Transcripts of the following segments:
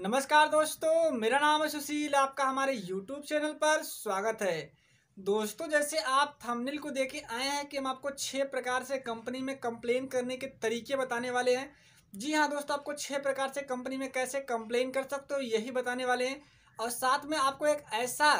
नमस्कार दोस्तों मेरा नाम है सुशील आपका हमारे YouTube चैनल पर स्वागत है दोस्तों जैसे आप थंबनेल को देखे आए हैं कि हम आपको छः प्रकार से कंपनी में कंप्लेन करने के तरीके बताने वाले हैं जी हाँ दोस्तों आपको छः प्रकार से कंपनी में कैसे कंप्लेन कर सकते हो यही बताने वाले हैं और साथ में आपको एक ऐसा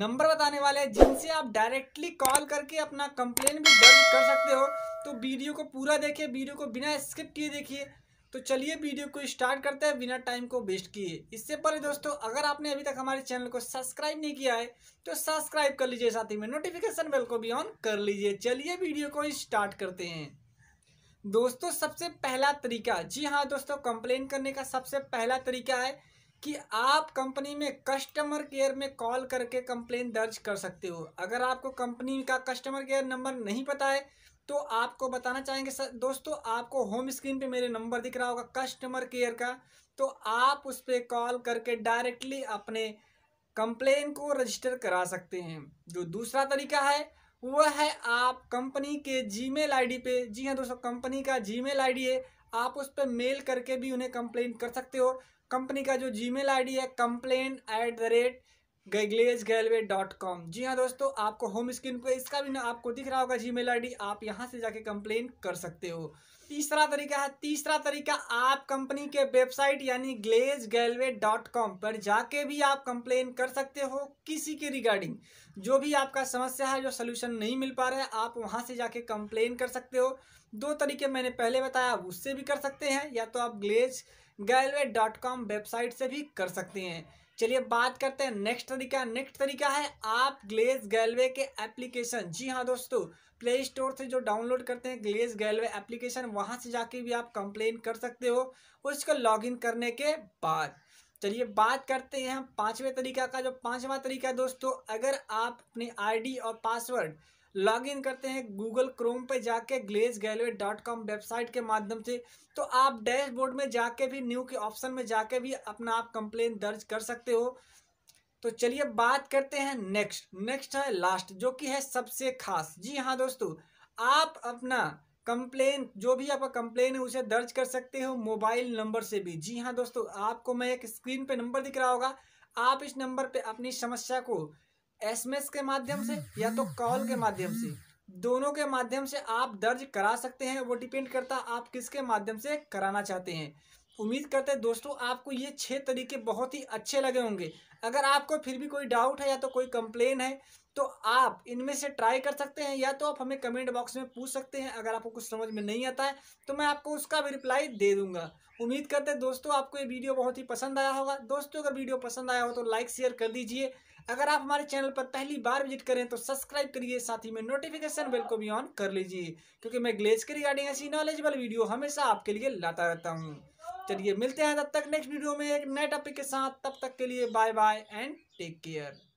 नंबर बताने वाले हैं जिनसे आप डायरेक्टली कॉल करके अपना कंप्लेन भी दर्ज कर सकते हो तो वीडियो को पूरा देखिए वीडियो को बिना स्किप किए देखिए तो चलिए वीडियो को स्टार्ट करते हैं बिना टाइम को वेस्ट किए इससे पहले दोस्तों अगर आपने अभी तक हमारे चैनल को सब्सक्राइब नहीं किया है तो सब्सक्राइब कर लीजिए साथ ही में नोटिफिकेशन बेल को भी ऑन कर लीजिए चलिए वीडियो को स्टार्ट करते हैं दोस्तों सबसे पहला तरीका जी हाँ दोस्तों कंप्लेन करने का सबसे पहला तरीका है कि आप कंपनी में कस्टमर केयर में कॉल करके कंप्लेन दर्ज कर सकते हो अगर आपको कंपनी का कस्टमर केयर नंबर नहीं पता है तो आपको बताना चाहेंगे सर दोस्तों आपको होम स्क्रीन पे मेरे नंबर दिख रहा होगा कस्टमर केयर का तो आप उस पर कॉल करके डायरेक्टली अपने कंप्लेन को रजिस्टर करा सकते हैं जो दूसरा तरीका है वह है आप कंपनी के जीमेल आईडी पे जी हाँ दोस्तों कंपनी का जीमेल आईडी है आप उस पर मेल करके भी उन्हें कंप्लेन कर सकते हो कंपनी का जो जी मेल है कंप्लेन एट द रेट गगलेज गैलवे डॉट कॉम जी हाँ दोस्तों आपको होम स्क्रीन पे इसका भी ना आपको दिख रहा होगा जी मेल आई आप यहाँ से जाके कंप्लेन कर सकते हो तीसरा तरीका है तीसरा तरीका आप कंपनी के वेबसाइट यानी ग्लेज गैलवे डॉट कॉम पर जाके भी आप कंप्लेन कर सकते हो किसी के रिगार्डिंग जो भी आपका समस्या है जो सोल्यूशन नहीं मिल पा रहा है आप वहाँ से जाके कंप्लेन कर सकते हो दो तरीके मैंने पहले बताया उससे भी कर सकते हैं या तो आप ग्लेज गैलवे डॉट कॉम वेबसाइट से भी कर सकते हैं चलिए बात करते हैं नेक्स्ट तरीका नेक्स्ट तरीका है आप ग्लेज गैलवे के एप्लीकेशन जी हाँ दोस्तों प्ले स्टोर से जो डाउनलोड करते हैं ग्लेस गैलवे एप्लीकेशन वहाँ से जाके भी आप कंप्लेन कर सकते हो उसको लॉगिन करने के बाद चलिए बात करते हैं पांचवे तरीका का जो पांचवा तरीका दोस्तों अगर आप अपनी आईडी और पासवर्ड लॉग इन करते हैं गूगल क्रोम पे जाके ग्लेज गैलवे डॉट कॉम वेबसाइट के माध्यम से तो आप डैशबोर्ड में जाके भी न्यू के ऑप्शन में जाके भी अपना आप कंप्लेन दर्ज कर सकते हो तो चलिए बात करते हैं नेक्स्ट नेक्स्ट है लास्ट जो कि है सबसे खास जी हाँ दोस्तों आप अपना कंप्लेन जो भी आपका कंप्लेन है उसे दर्ज कर सकते हो मोबाइल नंबर से भी जी हाँ दोस्तों आपको मैं एक स्क्रीन पे नंबर दिख रहा होगा आप इस नंबर पे अपनी समस्या को एसएमएस के माध्यम से या तो कॉल के माध्यम से दोनों के माध्यम से आप दर्ज करा सकते हैं वो डिपेंड करता आप किसके माध्यम से कराना चाहते हैं उम्मीद करते हैं दोस्तों आपको ये छः तरीके बहुत ही अच्छे लगे होंगे अगर आपको फिर भी कोई डाउट है या तो कोई कंप्लेन है तो आप इनमें से ट्राई कर सकते हैं या तो आप हमें कमेंट बॉक्स में पूछ सकते हैं अगर आपको कुछ समझ में नहीं आता है तो मैं आपको उसका भी रिप्लाई दे दूंगा उम्मीद करते हैं दोस्तों आपको ये वीडियो बहुत ही पसंद आया होगा दोस्तों अगर वीडियो पसंद आया हो तो लाइक शेयर कर दीजिए अगर आप हमारे चैनल पर पहली बार विजिट करें तो सब्सक्राइब करिए साथ ही में नोटिफिकेशन बेल को भी ऑन कर लीजिए क्योंकि मैं ग्लेज के रिगार्डिंग ऐसी नॉलेजेबल वीडियो हमेशा आपके लिए लाता रहता हूँ चलिए मिलते हैं तब तक नेक्स्ट वीडियो में एक नए टॉपिक के साथ तब तक के लिए bye bye and take care